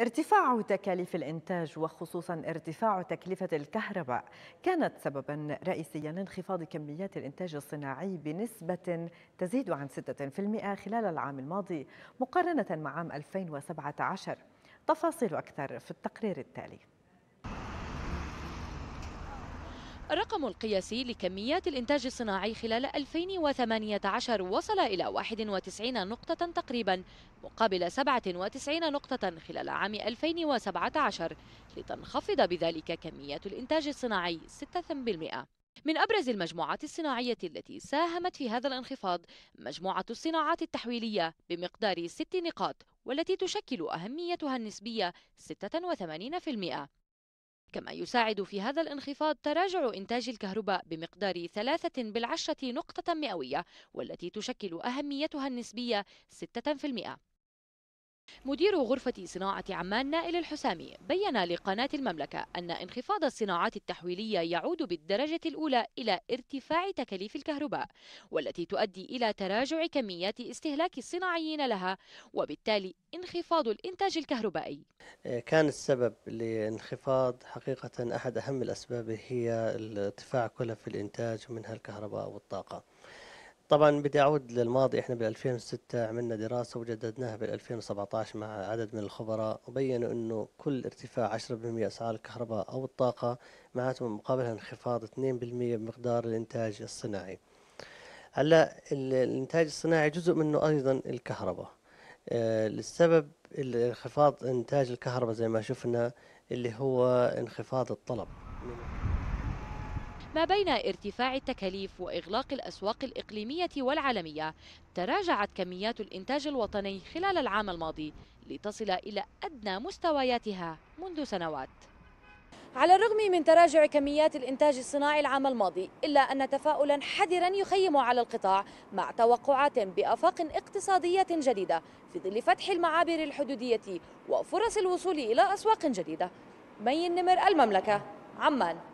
ارتفاع تكاليف الإنتاج وخصوصا ارتفاع تكلفة الكهرباء كانت سببا رئيسيا لانخفاض كميات الإنتاج الصناعي بنسبة تزيد عن 6% خلال العام الماضي مقارنة مع عام 2017 تفاصيل أكثر في التقرير التالي الرقم القياسي لكميات الإنتاج الصناعي خلال 2018 وصل إلى 91 نقطة تقريبا مقابل 97 نقطة خلال عام 2017 لتنخفض بذلك كميات الإنتاج الصناعي 6%. من أبرز المجموعات الصناعية التي ساهمت في هذا الانخفاض مجموعة الصناعات التحويلية بمقدار 6 نقاط والتي تشكل أهميتها النسبية 86%. كما يساعد في هذا الانخفاض تراجع إنتاج الكهرباء بمقدار ثلاثة بالعشرة نقطة مئوية والتي تشكل أهميتها النسبية 6%. مدير غرفة صناعة عمان نائل الحسامي بيّن لقناة المملكة أن انخفاض الصناعات التحويلية يعود بالدرجة الأولى إلى ارتفاع تكاليف الكهرباء والتي تؤدي إلى تراجع كميات استهلاك الصناعيين لها وبالتالي انخفاض الإنتاج الكهربائي كان السبب لانخفاض حقيقة أحد أهم الأسباب هي ارتفاع كلف الإنتاج ومنها الكهرباء والطاقة طبعا بدي أعود للماضي إحنا بال 2006 عملنا دراسة وجددناها بال 2017 مع عدد من الخبراء وبينوا أنه كل ارتفاع 10% أسعار الكهرباء أو الطاقة معناته مقابلها انخفاض 2% بمقدار الإنتاج الصناعي هلا الإنتاج الصناعي جزء منه أيضا الكهرباء السبب آه، انخفاض انتاج الكهرباء زي ما شفنا اللي هو انخفاض الطلب ما بين ارتفاع التكاليف واغلاق الاسواق الاقليميه والعالميه تراجعت كميات الانتاج الوطني خلال العام الماضي لتصل الى ادنى مستوياتها منذ سنوات على الرغم من تراجع كميات الإنتاج الصناعي العام الماضي إلا أن تفاؤلا حذرا يخيم على القطاع مع توقعات بأفاق اقتصادية جديدة في ظل فتح المعابر الحدودية وفرص الوصول إلى أسواق جديدة مين نمر المملكة عمان